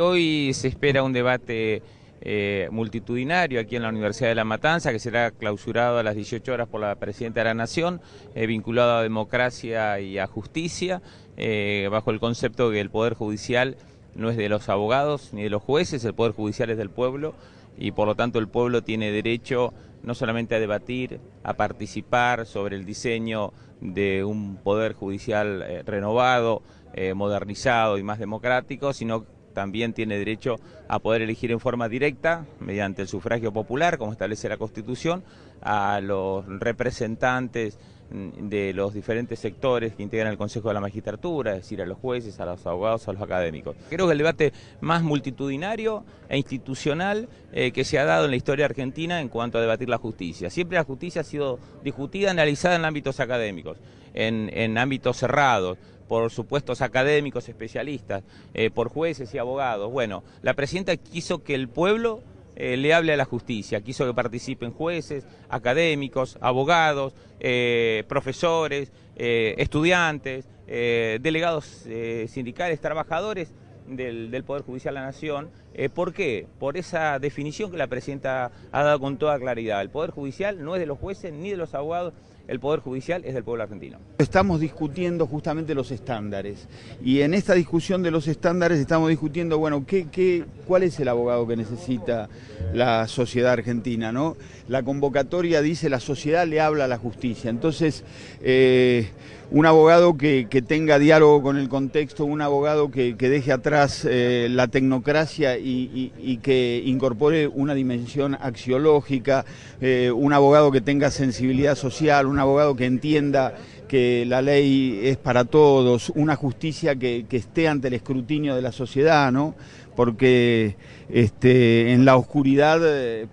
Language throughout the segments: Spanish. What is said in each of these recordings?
Hoy se espera un debate eh, multitudinario aquí en la Universidad de La Matanza, que será clausurado a las 18 horas por la Presidenta de la Nación, eh, vinculado a democracia y a justicia, eh, bajo el concepto que el Poder Judicial no es de los abogados ni de los jueces, el Poder Judicial es del pueblo y por lo tanto el pueblo tiene derecho no solamente a debatir, a participar sobre el diseño de un poder judicial eh, renovado, eh, modernizado y más democrático, sino también tiene derecho a poder elegir en forma directa, mediante el sufragio popular, como establece la Constitución, a los representantes mm, de los diferentes sectores que integran el Consejo de la Magistratura, es decir, a los jueces, a los abogados, a los académicos. Creo que el debate más multitudinario e institucional eh, que se ha dado en la historia argentina en cuanto a debatir la justicia. Siempre la justicia ha sido discutida, analizada en ámbitos académicos, en ámbitos cerrados, por supuestos académicos, especialistas, eh, por jueces y abogados. Bueno, la presidenta quiso que el pueblo eh, le hable a la justicia, quiso que participen jueces, académicos, abogados, eh, profesores, estudiantes, delegados sindicales, trabajadores del, Poder Judicial de la Nación. Eh, ¿Por qué? Por esa definición que la Presidenta ha dado con toda claridad. El Poder Judicial no es de los jueces ni de los abogados, el Poder Judicial es del pueblo argentino. Estamos discutiendo justamente los estándares y en esta discusión de los estándares estamos discutiendo, bueno, ¿qué, qué, cuál es el abogado que necesita la sociedad argentina? ¿no? La convocatoria dice la sociedad le habla a la justicia, entonces eh, un abogado que, que, tenga diálogo con el contexto, un abogado que, que deje atrás eh, la tecnocracia y, que incorpore una dimensión axiológica, eh, un abogado que tenga sensibilidad social, un abogado que entienda que la ley es para todos, una justicia que, esté ante el escrutinio de la sociedad, ¿no? Porque este, en la oscuridad eh,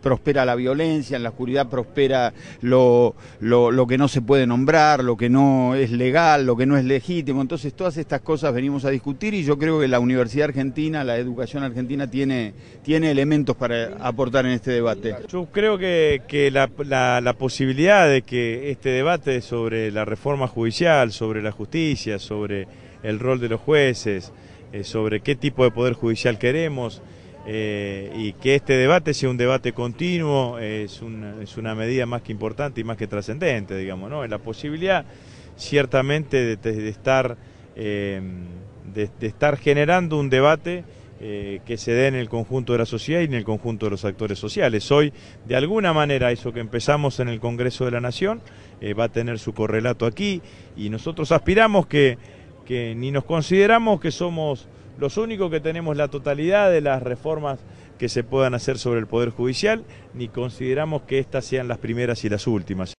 prospera la violencia, en la oscuridad prospera lo, lo, lo, que no se puede nombrar, lo que no es legal, lo que no es legítimo. Entonces todas estas cosas venimos a discutir y yo creo que la Universidad Argentina, la educación argentina tiene, tiene elementos para aportar en este debate. Yo creo que, la, la posibilidad de que este debate sobre la reforma judicial, sobre la justicia, sobre el rol de los jueces, eh, sobre qué tipo de poder judicial queremos, eh, y que este debate sea un debate continuo es, una medida más que importante y más que trascendente, digamos, ¿no? es La posibilidad ciertamente de, estar, eh, estar generando un debate eh, que se dé en el conjunto de la sociedad y en el conjunto de los actores sociales. Hoy, de alguna manera, eso que empezamos en el Congreso de la Nación va a tener su correlato aquí y nosotros aspiramos que, que ni nos consideramos que somos los únicos que tenemos la totalidad de las reformas que se puedan hacer sobre el Poder Judicial, ni consideramos que estas sean las primeras y las últimas.